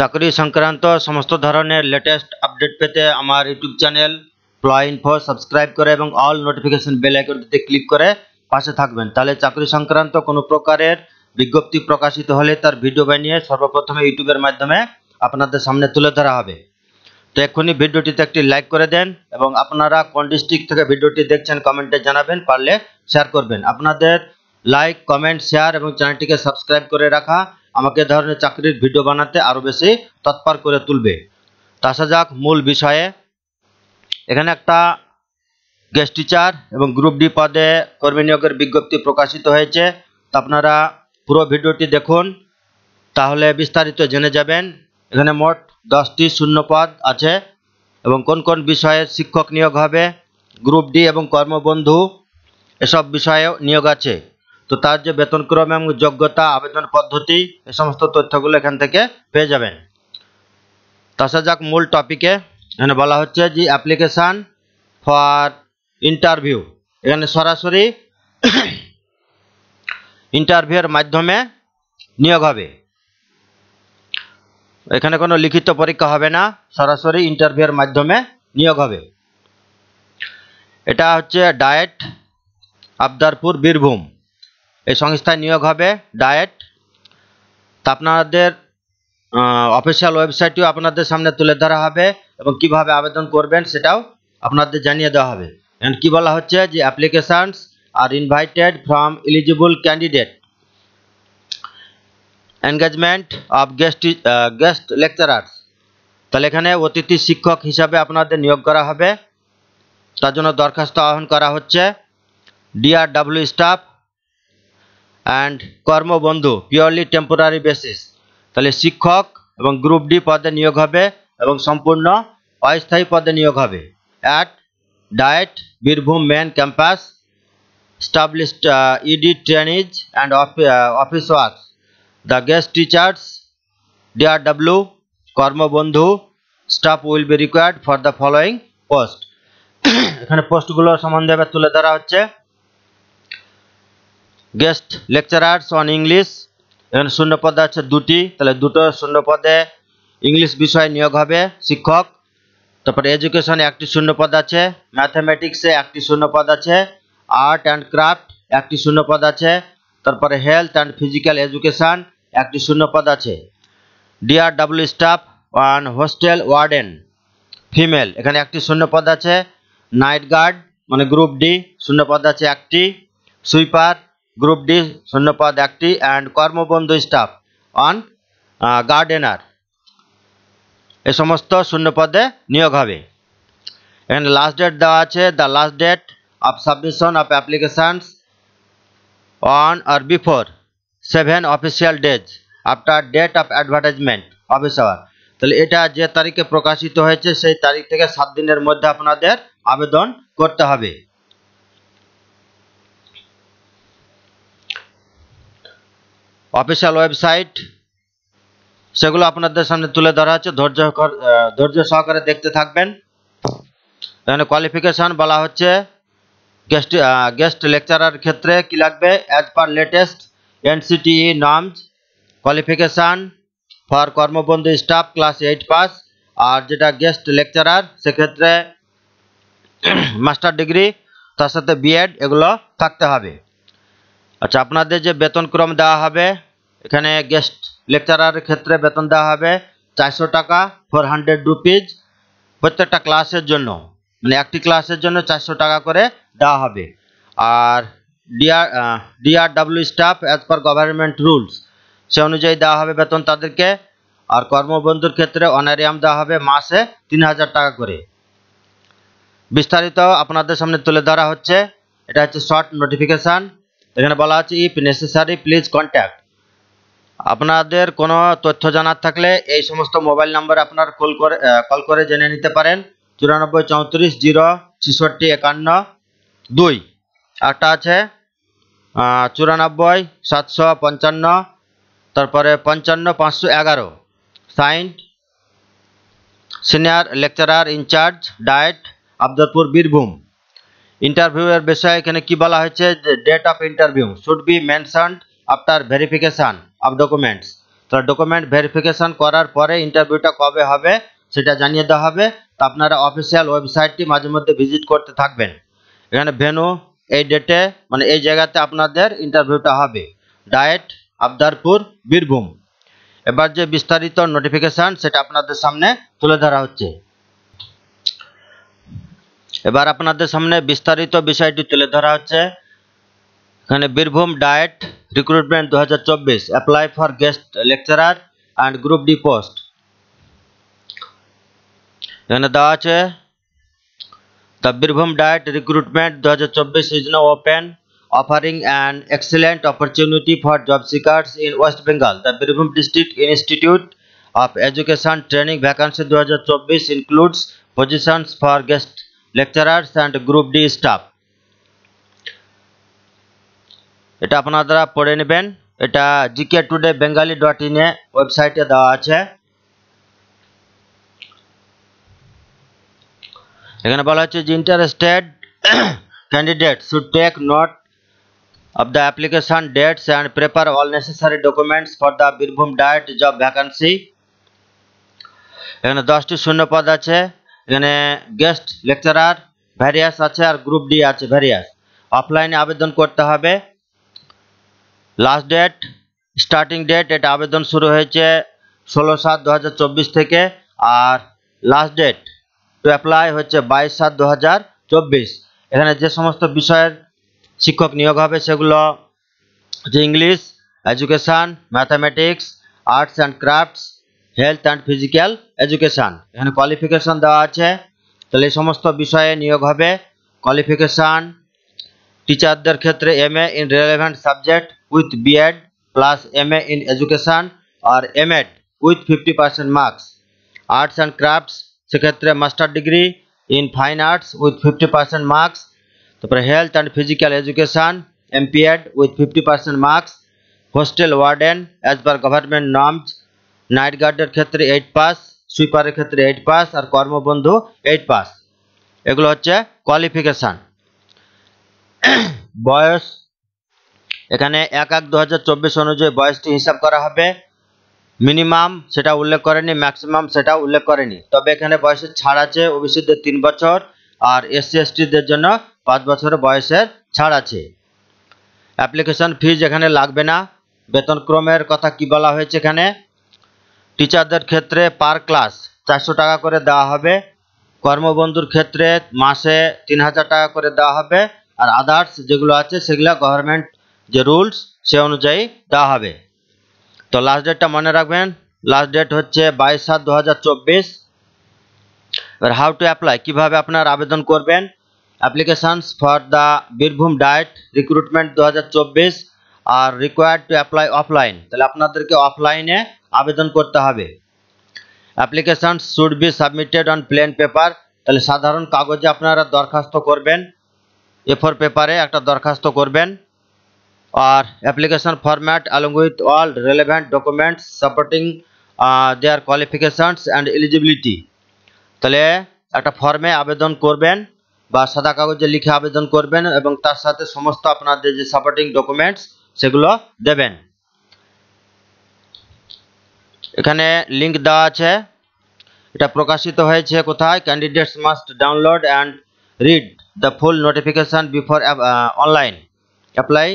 চাকরি সংক্রান্ত সমস্ত ধরনের লেটেস্ট আপডেট পেতে আমার ইউটিউব চ্যানেল প্লয় ইনফো সাবস্ক্রাইব করে এবং অল নোটিফিকেশন বেল আইকনটিতে ক্লিক করে পাশে থাকবেন তাহলে চাকরি সংক্রান্ত কোনো প্রকারের বিজ্ঞপ্তি প্রকাশিত হলে তার ভিডিও বানিয়ে সর্বপ্রথমে ইউটিউবের মাধ্যমে আপনাদের সামনে তুলে ধরা হবে তো এক্ষুনি ভিডিওটিতে একটি লাইক করে দেন এবং আপনারা কোন ডিস্ট্রিক্ট থেকে ভিডিওটি দেখছেন কমেন্টে জানাবেন পারলে শেয়ার করবেন আপনাদের লাইক কমেন্ট শেয়ার এবং চ্যানেলটিকে সাবস্ক্রাইব করে রাখা আমাকে ধরনের চাকরির ভিডিও বানাতে আরও বেশি তৎপর করে তুলবে তা যাক মূল বিষয়ে এখানে একটা গেস্ট টিচার এবং গ্রুপ ডি পদে কর্মী নিয়োগের বিজ্ঞপ্তি প্রকাশিত হয়েছে তা আপনারা পুরো ভিডিওটি দেখুন তাহলে বিস্তারিত জেনে যাবেন এখানে মোট দশটি শূন্য পদ আছে এবং কোন কোন বিষয়ে শিক্ষক নিয়োগ হবে গ্রুপ ডি এবং কর্মবন্ধু এসব বিষয়েও নিয়োগ আছে তো তার যে বেতনক্রম এবং যোগ্যতা আবেদন পদ্ধতি এ সমস্ত তথ্যগুলো এখান থেকে পেয়ে যাবেন তাছাড়া যাক মূল টপিকে এখানে বলা হচ্ছে যে অ্যাপ্লিকেশান ফর ইন্টারভিউ এখানে সরাসরি ইন্টারভিউয়ের মাধ্যমে নিয়োগ হবে এখানে কোনো লিখিত পরীক্ষা হবে না সরাসরি ইন্টারভিউয়ের মাধ্যমে নিয়োগ হবে এটা হচ্ছে ডায়েট আবদারপুর বীরভূম এই সংস্থায় নিয়োগ হবে ডায়েট তা আপনাদের অফিসিয়াল ওয়েবসাইটটিও আপনাদের সামনে তুলে ধরা হবে এবং কিভাবে আবেদন করবেন সেটাও আপনাদের জানিয়ে দেওয়া হবে এন্ড কি বলা হচ্ছে যে applications are invited from eligible candidate engagement of guest guest lecturers তাহলে এখানে অতিথি শিক্ষক হিসাবে আপনাদের নিয়োগ করা হবে তার জন্য দরখাস্ত আহ্বান করা হচ্ছে ডিআরডাব্লিউ স্টাফ অ্যান্ড কর্মবন্ধু পিওরলি টেম্পোরারি বেসিস তাহলে শিক্ষক এবং গ্রুপ ডি পদে নিয়োগ হবে এবং সম্পূর্ণ অস্থায়ী পদে নিয়োগ হবে at DIET Birbhum main campus established ED trainees and office works the guest teachers DRW কর্মবন্ধু staff will be required for the following post এখানে পোস্টগুলোর সম্বন্ধে তুলে ধরা হচ্ছে গেস্ট লেকচারার্স অন ইংলিশ এখানে শূন্যপদে আছে দুটি তাহলে দুটো শূন্যপদে ইংলিশ বিষয় নিয়োগ হবে শিক্ষক তারপরে এডুকেশন একটি শূন্যপদ আছে ম্যাথামেটিক্সে একটি শূন্যপদ আছে আর্ট অ্যান্ড ক্রাফট একটি শূন্যপদ আছে তারপরে হেলথ অ্যান্ড ফিজিক্যাল এডুকেশান একটি শূন্যপদ আছে DR W staff one hostel warden female এখানে একটি শূন্যপদ আছে নাইট গার্ড মানে গ্রুপ ডি শূন্যপদ আছে একটি সুইপার গ্রুপ ডি শূন্যপদ একটি অ্যান্ড কর্মবন্ধু স্টাফ অন গার্ডেনার এ সমস্ত শূন্যপদে নিয়োগ হবে এখানে লাস্ট ডেট দেওয়া আছে the last date of submission of applications on or before seven official days after date of advertisement office hour তাহলে এটা যে তারিখে প্রকাশিত হয়েছে সেই তারিখ থেকে সাত দিনের মধ্যে আপনাদের আবেদন করতে হবে অফিসিয়াল ওয়েবসাইট সেগুলো আপনাদের সামনে তুলে ধরা হচ্ছে ধৈর্য ধৈর্য সহকারে দেখতে থাকবেন এখানে কোয়ালিফিকেশান বলা হচ্ছে গেস্ট গেস্ট লেকচারার ক্ষেত্রে কি লাগবে as per latest NCTE norms qualification for কর্মবন্ধু স্টাফ ক্লাস এইট পাস আর যেটা গেস্ট লেকচারার সেক্ষেত্রে মাস্টার ডিগ্রি তার সাথে বিএড এগুলো থাকতে হবে আচ্ছা আপনাদের যে বেতনক্রম দেওয়া হবে এখানে গেস্ট লেকচারারের ক্ষেত্রে বেতন দেওয়া হবে চারশো টাকা ফোর হান্ড্রেড রুপিজ প্রত্যেকটা ক্লাসের জন্য মানে একটি ক্লাসের জন্য চারশো টাকা করে দেওয়া হবে আর DR W staff as per government rules সে অনুযায়ী দেওয়া হবে বেতন তাদেরকে আর কর্মবন্ধুর ক্ষেত্রে অনারিয়াম দেওয়া হবে মাসে তিন হাজার টাকা করে বিস্তারিত আপনাদের সামনে তুলে ধরা হচ্ছে এটা হচ্ছে শর্ট নোটিফিকেশান এখানে বলা হচ্ছে ইফ নেসেসারি প্লিজ কন্ট্যাক্ট আপনাদের কোনো তথ্য জানার থাকলে এই সমস্ত মোবাইল নাম্বার আপনার কল করে কল করে জেনে নিতে পারেন চুরানব্বই চৌত্রিশ জিরো ছেষট্টি একান্ন দুই আটটা আছে চুরানব্বই সাতশো পঞ্চান্ন তারপরে পঞ্চান্ন পাঁচশো এগারো signed senior lecturer in charge DIET Abdarpur Birbhum ইন্টারভিউয়ের বিষয়ে এখানে কি বলা হয়েছে date of interview should be mentioned after verification of documents তো ডকুমেন্ট ভেরিফিকেশান করার পরে ইন্টারভিউটা কবে হবে সেটা জানিয়ে দেওয়া হবে তো আপনারা অফিসিয়াল ওয়েবসাইটটি মাঝে মধ্যে ভিজিট করতে থাকবেন এখানে ভেনু এই ডেটে মানে এই জায়গাতে আপনাদের ইন্টারভিউটা হবে ডায়েট আবদারপুর বীরভূম এবার যে বিস্তারিত নোটিফিকেশান সেটা আপনাদের সামনে তুলে ধরা হচ্ছে এবার আপনাদের সামনে বিস্তারিত বিষয়টি তুলে ধরা হচ্ছে এখানে বীরভূম ডায়েট রিক্রুটমেন্ট দু হাজার চব্বিশ apply for guest lecturer and group D post এখানে দেওয়া আছে দ্য বীরভূম ডায়েট রিক্রুটমেন্ট দু হাজার চব্বিশ is now open offering and excellent opportunity for job seekers in West Bengal the Birbhum district institute of education training vacancy দু হাজার চব্বিশ includes positions for guest lecturers and group D staff এটা আপনারা পড়ে নেবেন এটা জিকে টুডে বেঙ্গালি ডট ইনে ওয়েবসাইটে দেওয়া আছে এখানে বলা হচ্ছে যে interested candidate should take note of the application dates and prepare all necessary documents for the Birbhum DIET job vacancy এখানে দশটি শূন্য পদ আছে এখানে গেস্ট লেকচারার ভ্যারিয়াস আছে আর গ্রুপ ডি আছে ভ্যারিয়াস অফলাইনে আবেদন করতে হবে লাস্ট ডেট স্টার্টিং ডেট এটা আবেদন শুরু হয়েছে ষোলো সাত দু থেকে আর লাস্ট ডেট টু অ্যাপ্লাই হচ্ছে বাইশ সাত দু এখানে যে সমস্ত বিষয়ের শিক্ষক নিয়োগ হবে সেগুলো যে English education mathematics arts and crafts health and physical education এখানে কোয়ালিফিকেশান দেওয়া আছে তাহলে এই সমস্ত বিষয়ে নিয়োগ হবে কোয়ালিফিকেশান টিচারদের ক্ষেত্রে M A in relevant subject with B.Ed plus MA in education or MEd with 50% marks. Arts and crafts সেক্ষেত্রে master degree in fine arts with fifty percent marks তারপরে health and physical education MPEd with fifty percent marks hostel warden as per government norms night গার্ডের ক্ষেত্রে eight pass সুইপারের ক্ষেত্রে eight pass আর কর্মবন্ধু eight pass এগুলো হচ্ছে qualification বয়স এখানে এক এক দু অনুযায়ী বয়সটি হিসাব করা হবে মিনিমাম সেটা উল্লেখ করেনি ম্যাক্সিমাম সেটা উল্লেখ করেনি তবে এখানে বয়সের ছাড় আছে ওবিসিদের তিন বছর আর এসসি এসটিদের জন্য পাঁচ বছর বয়সের ছাড় আছে অ্যাপ্লিকেশন ফিজ এখানে লাগবে না বেতনক্রমের কথা কি বলা হয়েছে এখানে টিচারদের ক্ষেত্রে পার ক্লাস চারশো টাকা করে দেওয়া হবে কর্মবন্ধুর ক্ষেত্রে মাসে তিন হাজার টাকা করে দেওয়া হবে আর আদার্স যেগুলো আছে সেগুলো গভর্নমেন্ট যে রুলস সে অনুযায়ী দেওয়া হবে তো লাস্ট ডেটটা মনে রাখবেন লাস্ট ডেট হচ্ছে বাইশ সাত দু হাজার চব্বিশ এবার হাউ টু অ্যাপ্লাই কীভাবে আপনার আবেদন করবেন applications for the Birbhum DIET recruitment দু হাজার চব্বিশ আর রিকোয়ার্ড টু অ্যাপ্লাই অফলাইন তাহলে আপনাদেরকে অফলাইনে আবেদন করতে হবে applications should be submitted on plain paper তাহলে সাধারণ কাগজে আপনারা দরখাস্ত করবেন এ ফোর পেপারে একটা দরখাস্ত করবেন or application format along with all relevant documents supporting uh, their qualifications and eligibility তাহলে একটা ফর্মে আবেদন করবেন বা সাদা কাগজে লিখে আবেদন করবেন এবং তার সাথে সমস্ত আপনাদের যে সাপোর্টিং ডকুমেন্টস সেগুলো দেবেন এখানে লিঙ্ক দেওয়া আছে এটা প্রকাশিত হয়েছে কোথায় candidates must download and read the full notification before online apply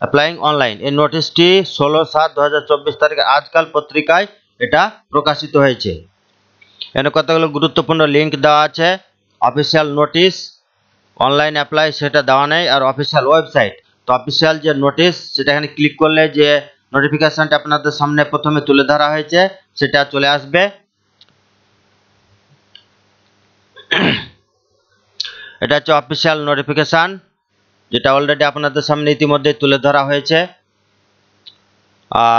applying online এই নোটিশটি ষোলো সাত দু তারিখে আজকাল পত্রিকায় এটা প্রকাশিত হয়েছে এখানে কতগুলো গুরুত্বপূর্ণ লিঙ্ক দেওয়া আছে অফিসিয়াল নোটিশ অনলাইন অ্যাপ্লাই সেটা দেওয়া নেই আর অফিসিয়াল ওয়েবসাইট তো অফিসিয়াল যে নোটিশ সেটা এখানে ক্লিক করলে যে নোটিফিকেশানটা আপনাদের সামনে প্রথমে তুলে ধরা হয়েছে সেটা চলে আসবে এটা হচ্ছে অফিসিয়াল নোটিফিকেশান যেটা অলরেডি আপনাদের সামনে ইতিমধ্যে তুলে ধরা হয়েছে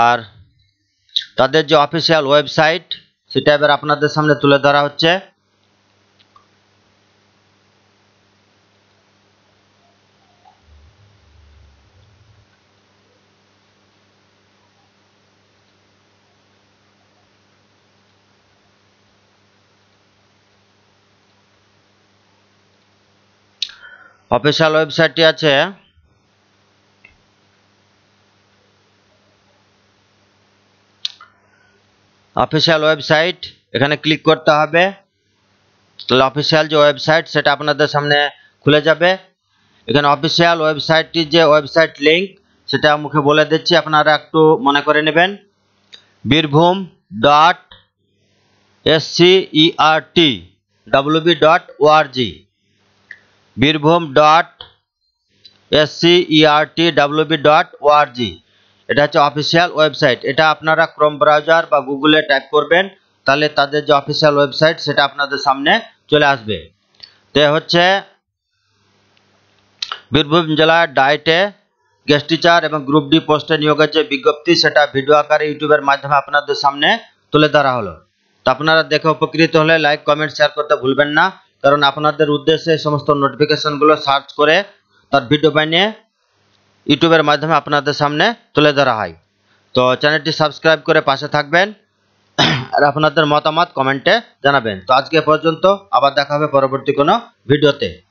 আর তাদের যে অফিসিয়াল ওয়েবসাইট সেটা এবার আপনাদের সামনে তুলে ধরা হচ্ছে অফিসিয়াল ওয়েবসাইটটি আছে অফিসিয়াল ওয়েবসাইট এখানে ক্লিক করতে হবে তাহলে অফিসিয়াল যে ওয়েবসাইট সেটা আপনাদের সামনে খুলে যাবে এখানে অফিসিয়াল ওয়েবসাইটটির যে ওয়েবসাইট লিঙ্ক সেটা মুখে বলে দিচ্ছি আপনারা একটু মনে করে নেবেন Birbhum dot S C ERT W B dot ORG Birbhum dot T ERT WB dot ORG এটা হচ্ছে অফিসিয়াল ওয়েবসাইট এটা আপনারা ক্রোম ব্রাউজার বা গুগলে টাইপ করবেন তাহলে তাদের যে অফিসিয়াল ওয়েবসাইট সেটা আপনাদের সামনে চলে আসবে তে হচ্ছে বীরভূম জেলার ডায়েটে গেস্ট টিচার এবং গ্রুপ ডি পোস্টে নিয়োগের যে বিজ্ঞপ্তি সেটা ভিডিও আকারে ইউটিউবের মাধ্যমে আপনাদের সামনে তুলে ধরা হলো তো আপনারা দেখে উপকৃত হলে লাইক কমেন্ট শেয়ার করতে ভুলবেন না কারণ আপনাদের উদ্দেশ্যে এই সমস্ত নোটিফিকেশনগুলো সার্চ করে তার ভিডিও বানিয়ে ইউটিউবের মাধ্যমে আপনাদের সামনে তুলে ধরা হয় তো চ্যানেলটি সাবস্ক্রাইব করে পাশে থাকবেন আর আপনাদের মতামত কমেন্টে জানাবেন তো আজকে পর্যন্ত আবার দেখা হবে পরবর্তী কোনো ভিডিওতে